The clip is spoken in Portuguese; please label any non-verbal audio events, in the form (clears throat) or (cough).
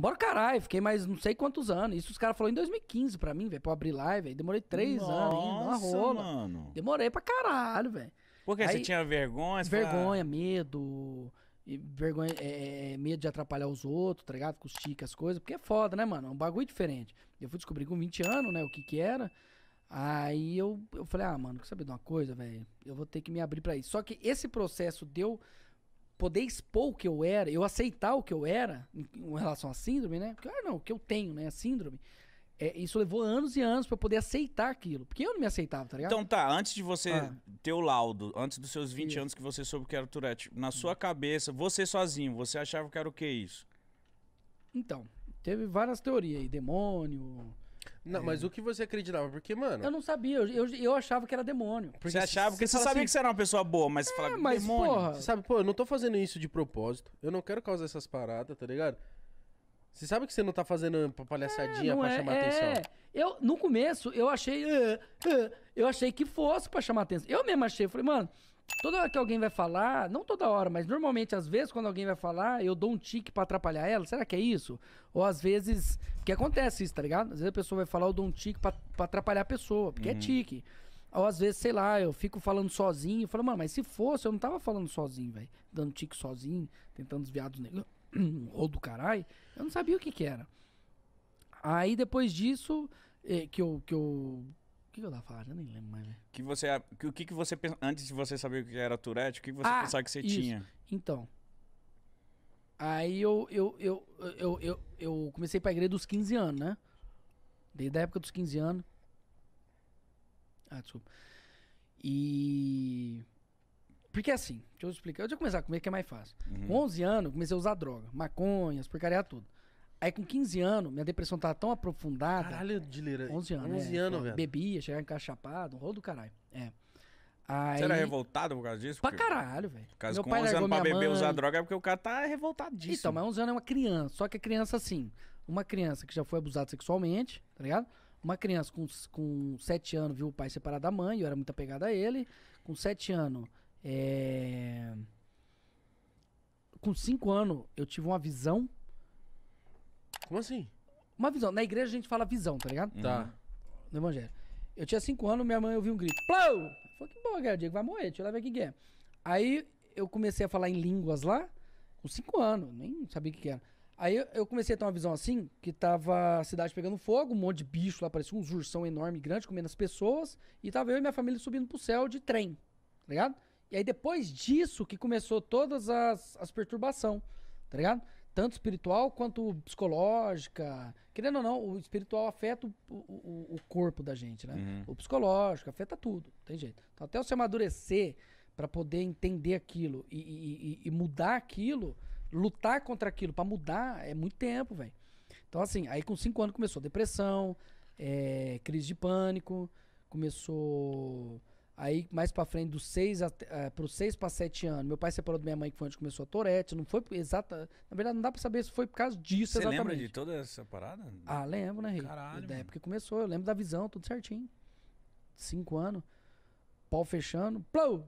Bora caralho, fiquei mais não sei quantos anos. Isso os caras falaram em 2015 pra mim, velho, pra eu abrir live, Demorei três Nossa, anos ainda, uma rola. Mano. Demorei pra caralho, velho. Porque Aí, você tinha vergonha? Você vergonha, fala... Ah. medo. Vergonha, é, é, medo de atrapalhar os outros, tá ligado? Com os tiques, as coisas. Porque é foda, né, mano? É um bagulho diferente. Eu fui descobrir com 20 anos, né, o que que era. Aí eu, eu falei, ah, mano, quer saber de uma coisa, velho? Eu vou ter que me abrir pra isso. Só que esse processo deu. De poder expor o que eu era, eu aceitar o que eu era em, relação à síndrome, né? Porque, ah, não, o que eu tenho, né? A síndrome. É, isso levou anos e anos para poder aceitar aquilo. Porque eu não me aceitava, tá ligado? Então tá, antes de você ah. ter o laudo, antes dos seus 20 isso. anos que você soube que era o Tourette, na hum. sua cabeça, você sozinho, você achava que era o que isso? Então, teve várias teorias aí. Demônio, não, é. mas o que você acreditava? Porque, mano. Eu não sabia, eu, eu, eu achava que era demônio. Porque você achava, porque você, você sabia assim, que você era uma pessoa boa, mas você é, falava mas, demônio. Porra. Você sabe, pô, eu não tô fazendo isso de propósito. Eu não quero causar essas paradas, tá ligado? Você sabe que você não tá fazendo palhaçadinha é, pra é, chamar é. atenção. Eu, no começo, eu achei. Uh, uh, eu achei que fosse pra chamar atenção. Eu mesmo achei, falei, mano, toda hora que alguém vai falar, não toda hora, mas normalmente, às vezes, quando alguém vai falar, eu dou um tique pra atrapalhar ela. Será que é isso? Ou às vezes. Porque acontece isso, tá ligado? Às vezes a pessoa vai falar, eu dou um tique pra, pra atrapalhar a pessoa, porque é uhum. é tique. Ou às vezes, sei lá, eu fico falando sozinho. Eu falo, mano, mas se fosse, eu não tava falando sozinho, velho. Dando tique sozinho, tentando desviar dos negócios (clears throat) um do caralho, eu não sabia o que, que era. Aí depois disso, é, que eu. Que eu o que, que eu tava falando? Eu nem lembro mais, né? Que você, que, o que, que você pensa, antes de você saber o que era Tourette, o que você Ah, pensava que você isso. tinha? Então. Aí eu, eu, eu, eu, eu, eu comecei pra igreja dos 15 anos, né? Desde a época dos 15 anos. Ah, desculpa. E porque assim, deixa eu explicar. Eu começar a comer, que é mais fácil. Uhum. Com 11 anos, comecei a usar droga, maconhas, porcaria tudo. Aí com 15 anos, minha depressão tava tão aprofundada. Caralho, Dileira. 11 anos. 11 é, anos, é, velho. Bebia, chegava em casa chapado, um rolo do caralho. É. Aí... Você era revoltado por causa disso? Pra caralho, velho. com pai 11 anos pra beber e usar droga é porque o cara tá revoltadíssimo. Então, mas 11 anos é uma criança. Só que a criança, assim, uma criança que já foi abusada sexualmente, tá ligado? Uma criança com, com 7 anos viu o pai separar da mãe, eu era muito apegado a ele. Com 7 anos, é... Com cinco anos, eu tive uma visão. Como assim? Uma visão. Na igreja a gente fala visão, tá ligado? Tá. No evangelho. Eu tinha cinco anos, minha mãe ouviu um grito. Plou! Falei, que bom, cara, o Diego vai morrer, deixa eu lá ver o que, é. Aí eu comecei a falar em línguas lá, com cinco anos, nem sabia o que, era. Aí eu comecei a ter uma visão assim, que tava a cidade pegando fogo, um monte de bicho lá, parecia um ursão enorme, grande, comendo as pessoas, e tava eu e minha família subindo pro céu de trem, tá ligado? E aí depois disso que começou todas as, as perturbações, tá ligado? Tanto espiritual quanto psicológica. Querendo ou não, o espiritual afeta o, o, o corpo da gente, né? Uhum. O psicológico afeta tudo, tem jeito. Então, até você amadurecer para poder entender aquilo e, e, e, mudar aquilo, lutar contra aquilo para mudar é muito tempo, velho. Então, assim, aí com cinco anos começou depressão, é, crise de pânico, começou Aí, mais pra frente, dos seis uh, eh, pros 6 pra 7 anos, meu pai separou da minha mãe, que foi onde começou a Tourette. Não foi exata. Na verdade, não dá pra saber se foi por causa disso Você exatamente. lembra de toda essa parada? Ah, lembro, né, Rei? Caralho. Da época que começou, eu lembro da visão, tudo certinho. cinco anos, pau fechando, plou!